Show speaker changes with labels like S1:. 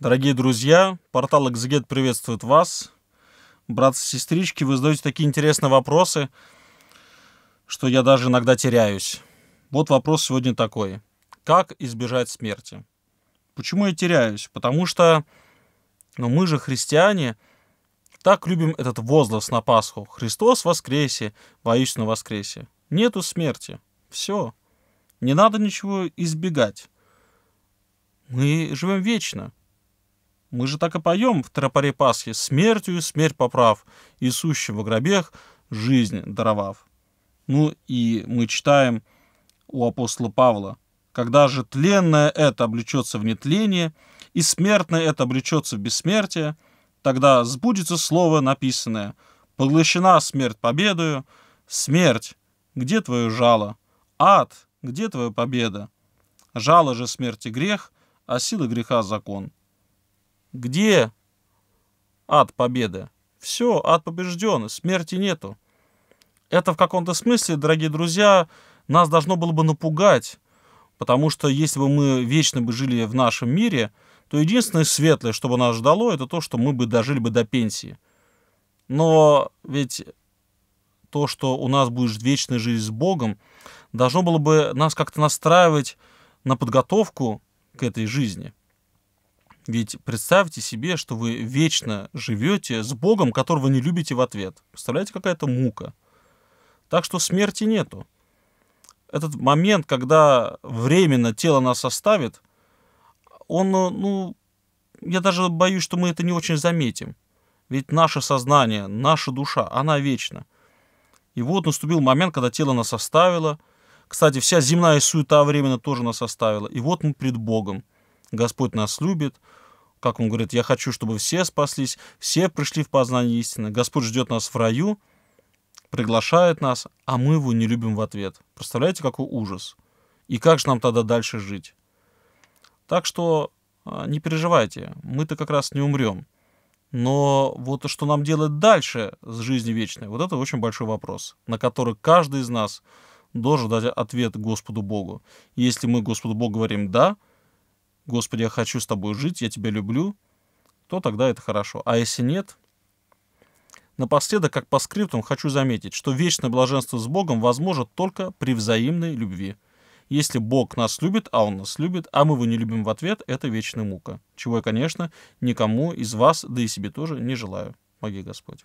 S1: Дорогие друзья, портал «Экзегет» приветствует вас. Братцы и сестрички, вы задаете такие интересные вопросы, что я даже иногда теряюсь. Вот вопрос сегодня такой. Как избежать смерти? Почему я теряюсь? Потому что ну, мы же христиане, так любим этот возглас на Пасху. Христос воскресе, воистину воскресе. Нету смерти. Все. Не надо ничего избегать. Мы живем вечно – мы же так и поем в тропаре Пасхи «Смертью смерть поправ, и в гробех жизнь даровав». Ну и мы читаем у апостола Павла «Когда же тленное это облечется в нетление, и смертное это облечется в бессмертие, тогда сбудется слово написанное «Поглощена смерть победою, смерть, где твое жало? Ад, где твоя победа? Жало же смерти грех, а сила греха закон». Где ад победы? Все, ад побежден, смерти нету. Это в каком-то смысле, дорогие друзья, нас должно было бы напугать, потому что если бы мы вечно бы жили в нашем мире, то единственное светлое, что бы нас ждало, это то, что мы бы дожили бы до пенсии. Но ведь то, что у нас будет вечная жизнь с Богом, должно было бы нас как-то настраивать на подготовку к этой жизни. Ведь представьте себе, что вы вечно живете с Богом, которого не любите в ответ. Представляете, какая это мука. Так что смерти нету. Этот момент, когда временно тело нас оставит, он, э, ну, я даже боюсь, что мы это не очень заметим. Ведь наше сознание, наша душа, она вечна. И вот наступил момент, когда тело нас оставило. Кстати, вся земная суета временно тоже нас оставила. И вот мы пред Богом. Господь нас любит, как он говорит, я хочу, чтобы все спаслись, все пришли в познание истины. Господь ждет нас в раю, приглашает нас, а мы его не любим в ответ. Представляете, какой ужас? И как же нам тогда дальше жить? Так что а, не переживайте, мы-то как раз не умрем. Но вот что нам делать дальше с жизнью вечной, вот это очень большой вопрос, на который каждый из нас должен дать ответ Господу Богу. Если мы Господу Богу говорим «да», Господи, я хочу с тобой жить, я тебя люблю, то тогда это хорошо. А если нет, напоследок, как по скриптам, хочу заметить, что вечное блаженство с Богом возможно только при взаимной любви. Если Бог нас любит, а Он нас любит, а мы его не любим в ответ, это вечная мука. Чего я, конечно, никому из вас, да и себе тоже не желаю. Моги Господь.